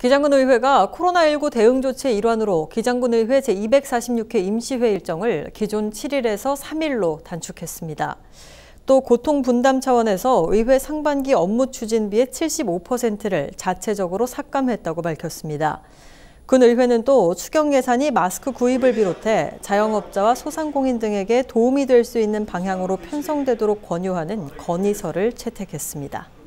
기장군의회가 코로나19 대응 조치의 일환으로 기장군의회 제246회 임시회 일정을 기존 7일에서 3일로 단축했습니다. 또 고통 분담 차원에서 의회 상반기 업무 추진비의 75%를 자체적으로 삭감했다고 밝혔습니다. 군의회는 또 추경 예산이 마스크 구입을 비롯해 자영업자와 소상공인 등에게 도움이 될 수 있는 방향으로 편성되도록 권유하는 건의서를 채택했습니다.